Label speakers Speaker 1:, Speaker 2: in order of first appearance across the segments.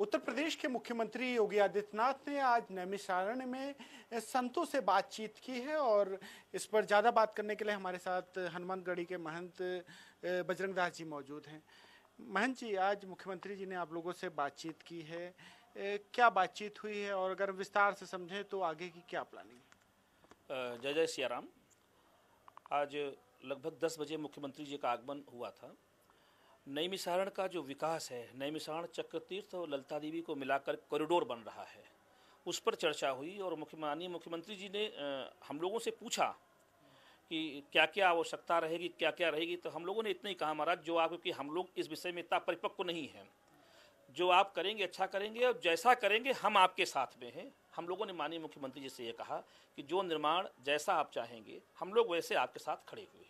Speaker 1: उत्तर प्रदेश के मुख्यमंत्री योगी आदित्यनाथ ने आज नैमिषारण्य में संतों से बातचीत की है और इस पर ज़्यादा बात करने के लिए हमारे साथ हनुमानगढ़ी के महंत बजरंग दास जी मौजूद हैं महंत जी आज मुख्यमंत्री जी ने आप लोगों से बातचीत की है क्या बातचीत हुई है और अगर विस्तार से समझें तो आगे की क्या प्लानिंग जय जय सियाराम आज लगभग दस बजे
Speaker 2: मुख्यमंत्री जी का आगमन हुआ था नई मिसारण का जो विकास है नई मिसारण चक्रतीर्थ और ललता देवी को मिलाकर कॉरिडोर बन रहा है उस पर चर्चा हुई और मुख्य माननीय मुख्यमंत्री जी ने हम लोगों से पूछा कि क्या क्या आवश्यकता रहेगी क्या क्या रहेगी तो हम लोगों ने इतना ही कहा महाराज जो आप क्योंकि हम लोग इस विषय में इतना परिपक्व नहीं हैं जो आप करेंगे अच्छा करेंगे और जैसा करेंगे हम आपके साथ में हैं हम लोगों ने माननीय मुख्यमंत्री जी से ये कहा कि जो निर्माण जैसा आप चाहेंगे हम लोग वैसे आपके साथ खड़े हुए हैं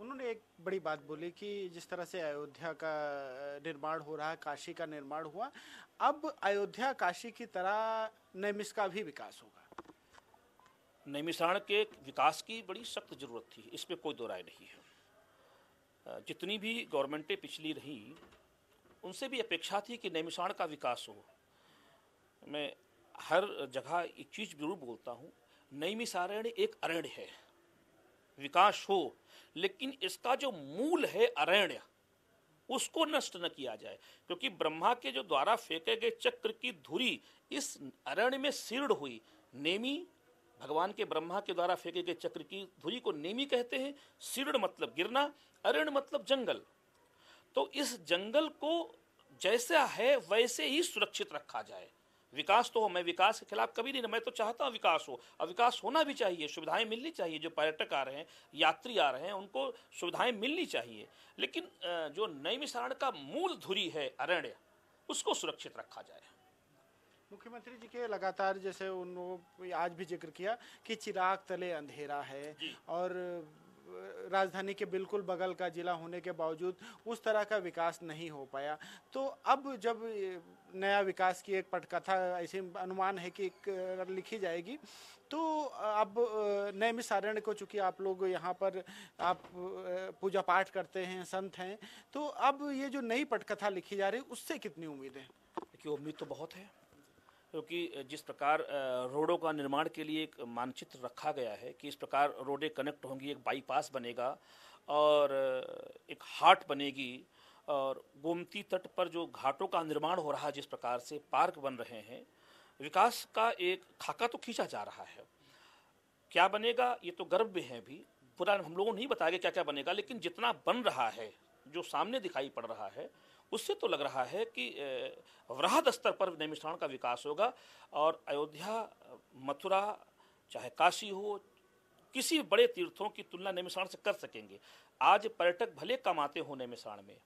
Speaker 1: उन्होंने एक बड़ी बात बोली कि जिस तरह से अयोध्या का निर्माण हो रहा है काशी का निर्माण हुआ अब अयोध्या काशी की तरह नैमिष का भी विकास होगा
Speaker 2: नैमिसाण के विकास की बड़ी सख्त जरूरत थी इस पर कोई दो राय नहीं है जितनी भी गवर्नमेंटें पिछली रहीं उनसे भी अपेक्षा थी कि नैमिषाण का विकास हो मैं हर जगह एक चीज़ जरूर बोलता हूँ नैमिषारण्य एक अरण्य है विकास हो लेकिन इसका जो मूल है अरण्य उसको नष्ट न किया जाए क्योंकि ब्रह्मा के जो द्वारा फेंके गए चक्र की धुरी इस अरण्य में शीर्ण हुई नेमी भगवान के ब्रह्मा के द्वारा फेंके गए चक्र की धुरी को नेमी कहते हैं शीर्ण मतलब गिरना अरण्य मतलब जंगल तो इस जंगल को जैसा है वैसे ही सुरक्षित रखा जाए विकास तो हो मैं विकास के खिलाफ कभी नहीं मैं तो चाहता हूँ विकास हो और विकास होना भी चाहिए सुविधाएं मिलनी चाहिए जो पर्यटक आ रहे हैं यात्री आ रहे हैं उनको सुविधाएं मिलनी चाहिए लेकिन जो नैमिषारण का मूल धुरी है अरण्य उसको सुरक्षित रखा जाए
Speaker 1: मुख्यमंत्री जी के लगातार जैसे उन आज भी जिक्र किया कि चिराग तले अंधेरा है और राजधानी के बिल्कुल बगल का ज़िला होने के बावजूद उस तरह का विकास नहीं हो पाया तो अब जब नया विकास की एक पटकथा ऐसे अनुमान है कि लिखी जाएगी तो अब नैमिष सारण्य को चूँकि आप लोग यहाँ पर आप पूजा पाठ करते हैं संत हैं तो अब ये जो नई पटकथा लिखी जा रही है उससे कितनी उम्मीद है देखिए उम्मीद तो बहुत है
Speaker 2: क्योंकि जिस प्रकार रोडों का निर्माण के लिए एक मानचित्र रखा गया है कि इस प्रकार रोडें कनेक्ट होंगी एक बाईपास बनेगा और एक हाट बनेगी और गोमती तट पर जो घाटों का निर्माण हो रहा है जिस प्रकार से पार्क बन रहे हैं विकास का एक खाका तो खींचा जा रहा है क्या बनेगा ये तो गर्व में है भी पूरा हम लोगों नहीं बताया गया क्या क्या बनेगा लेकिन जितना बन रहा है जो सामने दिखाई पड़ रहा है उससे तो लग रहा है कि वृहद स्तर पर नैमिषाण का विकास होगा और अयोध्या मथुरा चाहे काशी हो किसी बड़े तीर्थों की तुलना नैमिषाण से कर सकेंगे आज पर्यटक भले कम आते हो नैमिषाण में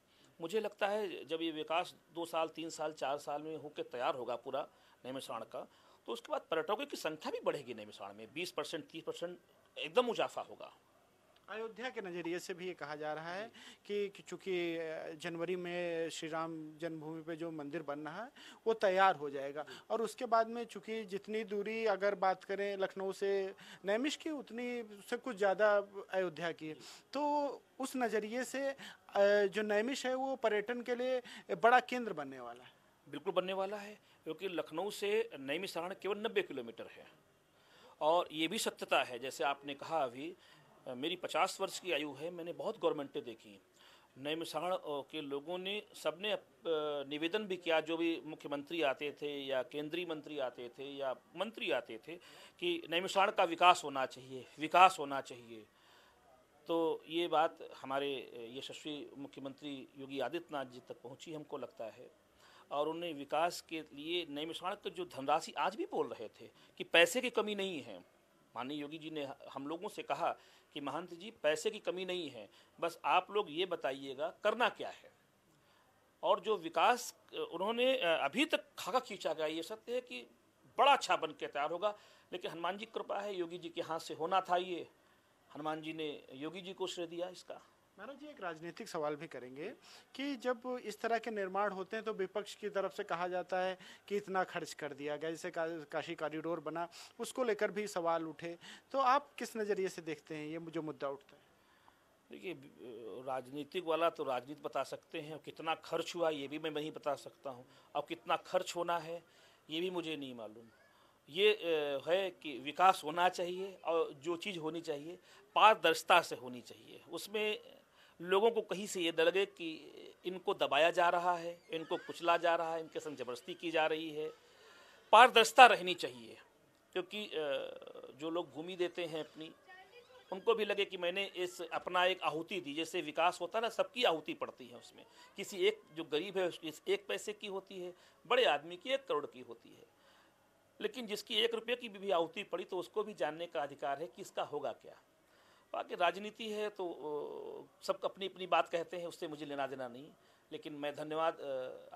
Speaker 2: मुझे लगता है जब ये विकास दो साल तीन साल चार साल में होकर तैयार होगा पूरा नैमिषाण का तो उसके बाद पर्यटकों की संख्या भी बढ़ेगी नैमिषाण में बीस परसेंट तीस परसेंट एकदम उजाफा होगा
Speaker 1: अयोध्या के नज़रिए से भी ये कहा जा रहा है कि चूँकि जनवरी में श्री राम जन्मभूमि पे जो मंदिर बन रहा है वो तैयार हो जाएगा और उसके बाद में चूँकि जितनी दूरी अगर बात करें लखनऊ से नैमिश की उतनी से कुछ ज़्यादा अयोध्या की तो उस नज़रिए से जो नैमिश है वो पर्यटन के लिए बड़ा केंद्र बनने वाला है
Speaker 2: बिल्कुल बनने वाला है क्योंकि लखनऊ से नैमिष सारण केवल नब्बे किलोमीटर है और ये भी सत्यता है जैसे आपने कहा अभी मेरी पचास वर्ष की आयु है मैंने बहुत गवर्नमेंटें देखी हैं के लोगों ने सबने निवेदन भी किया जो भी मुख्यमंत्री आते थे या केंद्रीय मंत्री आते थे या मंत्री आते थे कि नैमिषाण का विकास होना चाहिए विकास होना चाहिए तो ये बात हमारे यशस्वी मुख्यमंत्री योगी आदित्यनाथ जी तक पहुंची हमको लगता है और उन्हें विकास के लिए नैमिषाण का जो धनराशि आज भी बोल रहे थे कि पैसे की कमी नहीं है माननीय योगी जी ने हम लोगों से कहा कि महंत जी पैसे की कमी नहीं है बस आप लोग ये बताइएगा करना क्या है और जो विकास उन्होंने अभी तक खाका खींचा गया ये सत्य है कि बड़ा अच्छा बन के तैयार होगा लेकिन हनुमान जी कृपा है योगी जी के हाथ से होना था ये हनुमान जी ने योगी जी को श्रेय दिया इसका
Speaker 1: मैडम जी एक राजनीतिक सवाल भी करेंगे कि जब इस तरह के निर्माण होते हैं तो विपक्ष की तरफ से कहा जाता है कि इतना खर्च कर दिया गया जैसे का, काशी कॉरिडोर बना उसको लेकर भी सवाल उठे तो आप किस नज़रिए से देखते हैं ये जो मुद्दा उठता है देखिए
Speaker 2: राजनीतिक वाला तो राजनीति बता सकते हैं कितना खर्च हुआ ये भी मैं नहीं बता सकता हूँ अब कितना खर्च होना है ये भी मुझे नहीं मालूम ये है कि विकास होना चाहिए और जो चीज़ होनी चाहिए पारदर्शिता से होनी चाहिए उसमें लोगों को कहीं से ये डर गए कि इनको दबाया जा रहा है इनको कुचला जा रहा है इनके संग जबरदस्ती की जा रही है पारदर्शिता रहनी चाहिए क्योंकि जो लोग भूमि देते हैं अपनी उनको भी लगे कि मैंने इस अपना एक आहुति दी जैसे विकास होता है ना सबकी आहुति पड़ती है उसमें किसी एक जो गरीब है उसकी एक पैसे की होती है बड़े आदमी की एक करोड़ की होती है लेकिन जिसकी एक रुपये की भी आहुति पड़ी तो उसको भी जानने का अधिकार है कि इसका होगा क्या बाकी राजनीति है तो सब अपनी अपनी बात कहते हैं उससे मुझे लेना देना नहीं लेकिन मैं धन्यवाद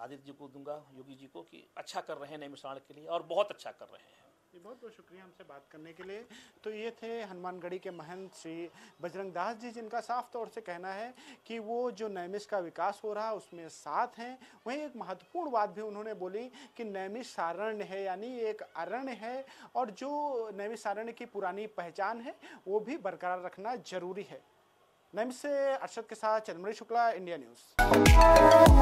Speaker 2: आदित्य जी को दूंगा योगी जी को कि अच्छा कर रहे हैं नए मिसाण के लिए और बहुत अच्छा कर रहे हैं
Speaker 1: जी बहुत बहुत शुक्रिया हमसे बात करने के लिए तो ये थे हनुमानगढ़ी के महंत श्री बजरंग दास जी जिनका साफ तौर से कहना है कि वो जो नैमिष का विकास हो रहा है उसमें साथ हैं वहीं एक महत्वपूर्ण बात भी उन्होंने बोली कि नैमिष सारण्य है यानी एक अरण्य है और जो नैमिष सारण्य की पुरानी पहचान है वो भी बरकरार रखना जरूरी है नैमिष से अर्षद के साथ चंद्रमणि शुक्ला इंडिया न्यूज़